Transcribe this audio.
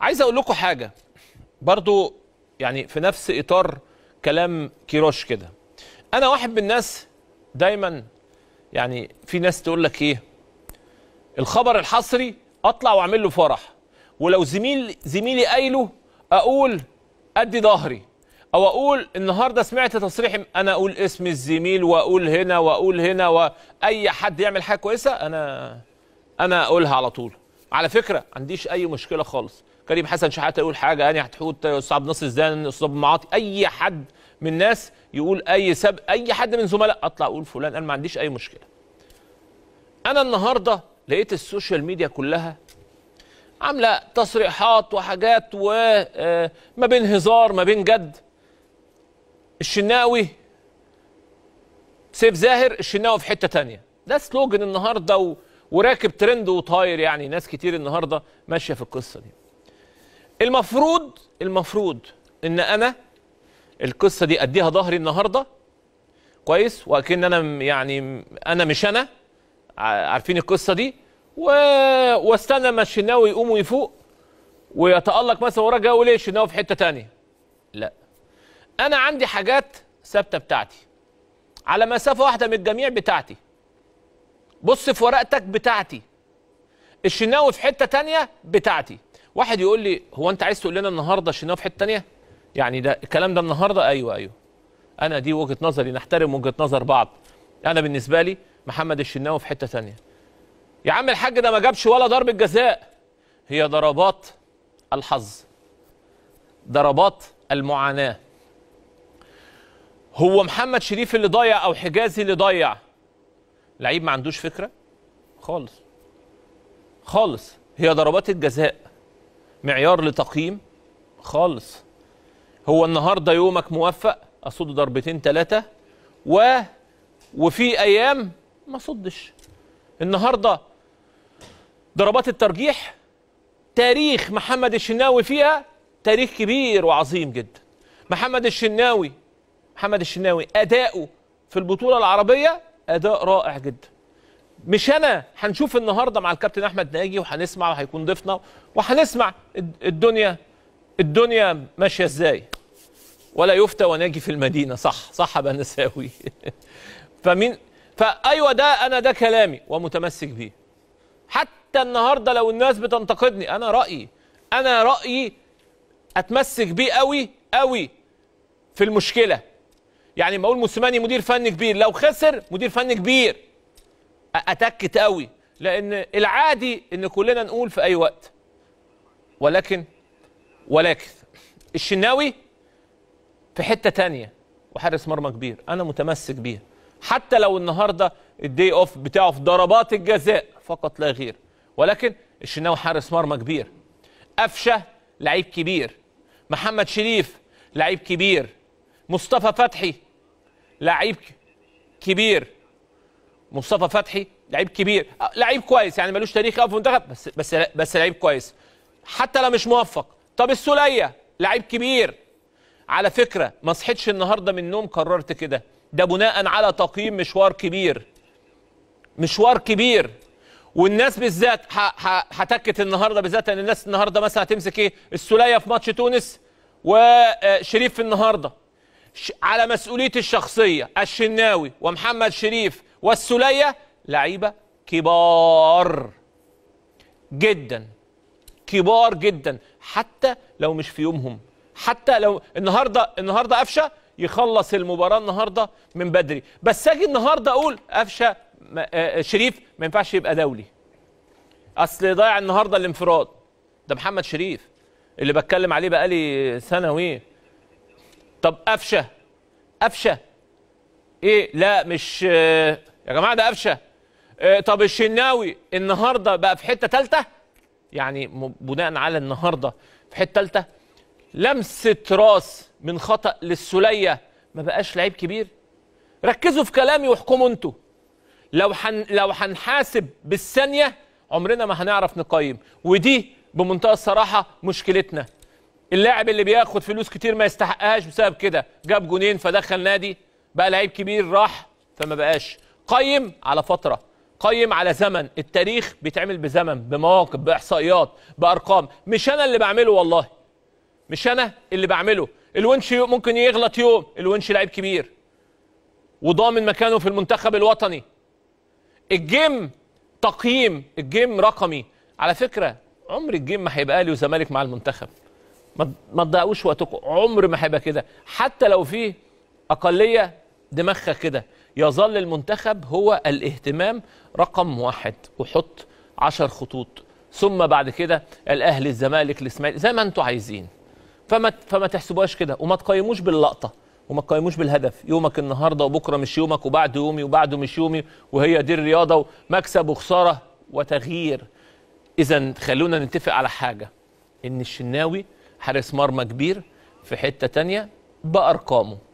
عايز اقول لكم حاجه برضو يعني في نفس اطار كلام كيروش كده انا واحد من الناس دايما يعني في ناس تقول لك ايه الخبر الحصري اطلع واعمل له فرح ولو زميل زميلي قايله اقول ادي ظهري او اقول النهارده سمعت تصريح انا اقول اسم الزميل واقول هنا واقول هنا واي حد يعمل حاجه كويسه انا انا اقولها على طول على فكره ما عنديش اي مشكله خالص كريم حسن شحاته يقول حاجه يعني حتحوت استاذ عبد الزان صعب استاذ معاطي اي حد من الناس يقول اي سب اي حد من زملاء اطلع اقول فلان انا ما عنديش اي مشكله انا النهارده لقيت السوشيال ميديا كلها عامله تصريحات وحاجات وما آه، بين هزار ما بين جد الشناوي سيف زاهر الشناوي في حته تانية ده سلوجن النهارده وراكب ترند وطاير يعني ناس كتير النهارده ماشيه في القصه دي المفروض المفروض ان انا القصه دي اديها ظهري النهارده كويس واكن انا يعني انا مش انا عارفين القصه دي و... واستنى ما الشناوي يقوم ويفوق ويتالق مثلا وراه جاي ليه الشناوي في حته تانية لا انا عندي حاجات ثابته بتاعتي على مسافه واحده من الجميع بتاعتي بص في ورقتك بتاعتي الشناوي في حته تانية بتاعتي واحد يقول لي هو انت عايز تقول لنا النهارده الشناوي في حته تانية يعني ده الكلام ده النهارده ايوه ايوه انا دي وجهه نظري نحترم وجهه نظر بعض انا بالنسبه لي محمد الشناوي في حته تانية يا عم الحاج ده ما جابش ولا ضربه جزاء هي ضربات الحظ ضربات المعاناه هو محمد شريف اللي ضيع او حجازي اللي ضيع لعيب ما عندوش فكره خالص خالص هي ضربات الجزاء معيار لتقييم خالص هو النهارده يومك موفق اصد ضربتين ثلاثه و وفي ايام ما صدش النهارده ضربات الترجيح تاريخ محمد الشناوي فيها تاريخ كبير وعظيم جدا محمد الشناوي محمد الشناوي اداؤه في البطوله العربيه اداء رائع جدا مش انا هنشوف النهارده مع الكابتن احمد ناجي وهنسمع وهيكون ضيفنا وهنسمع الدنيا الدنيا ماشيه ازاي ولا يفتى وناجي في المدينه صح صح بقى نساوي فمين فايوه ده انا ده كلامي ومتمسك بيه حتى النهارده لو الناس بتنتقدني انا رايي انا رايي اتمسك بيه قوي قوي في المشكله يعني بقول اقول موسيماني مدير فني كبير لو خسر مدير فني كبير اتكت قوي لان العادي ان كلنا نقول في اي وقت ولكن ولكن الشناوي في حته تانية وحارس مرمى كبير انا متمسك بيها حتى لو النهارده الدي اوف بتاعه في ضربات الجزاء فقط لا غير ولكن الشناوي حارس مرمى كبير قفشه لعيب كبير محمد شريف لعيب كبير مصطفى فتحي لعيب كبير مصطفى فتحي لعيب كبير آه، لعيب كويس يعني ملوش تاريخ قوي في المنتخب بس بس بس لعيب كويس حتى لو مش موفق طب السوليه لعيب كبير على فكره ما صحيتش النهارده من النوم قررت كده ده بناء على تقييم مشوار كبير مشوار كبير والناس بالذات هتكت النهارده بالذات ان الناس النهارده مثلا هتمسك ايه السوليه في ماتش تونس وشريف آه، في النهارده على مسؤوليتي الشخصيه الشناوي ومحمد شريف والسوليه لعيبه كبار جدا كبار جدا حتى لو مش في يومهم حتى لو النهارده النهارده قفشه يخلص المباراه النهارده من بدري بس اجي النهارده اقول قفشه آه، آه، شريف ما ينفعش يبقى دولي اصل ضيع النهارده الانفراد ده محمد شريف اللي بتكلم عليه بقالي سنه وايه طب قفشه قفشه ايه لا مش آه، يا جماعه ده قفشه آه، طب الشناوي النهارده بقى في حته ثالثه يعني بناء على النهارده في حته ثالثه لمسه راس من خطا للسوليه ما بقاش لعيب كبير ركزوا في كلامي واحكموا انتوا لو حن لو هنحاسب بالثانيه عمرنا ما هنعرف نقيم ودي بمنتهى الصراحه مشكلتنا اللاعب اللي بياخد فلوس كتير ما يستحقهاش بسبب كده جاب جونين فدخل نادي بقى لعيب كبير راح فما بقاش قيم على فتره قيم على زمن التاريخ بيتعمل بزمن بمواقف باحصائيات بارقام مش انا اللي بعمله والله مش انا اللي بعمله الونش ممكن يغلط يوم الونش لعيب كبير وضامن مكانه في المنتخب الوطني الجيم تقييم الجيم رقمي على فكره عمر الجيم ما هيبقى اهلي وزمالك مع المنتخب ما تضيعوش وقتكم عمر ما هيبقى كده حتى لو في اقليه دماغها كده يظل المنتخب هو الاهتمام رقم واحد وحط عشر خطوط ثم بعد كده الاهلي الزمالك الاسماعيلي زي ما انتوا عايزين فما فما تحسبوهاش كده وما تقيموش باللقطه وما تقيموش بالهدف يومك النهارده وبكره مش يومك وبعد يومي وبعده مش يومي وهي دي الرياضه ومكسب وخساره وتغيير اذا خلونا نتفق على حاجه ان الشناوي حارس مرمى كبير في حته تانية بارقامه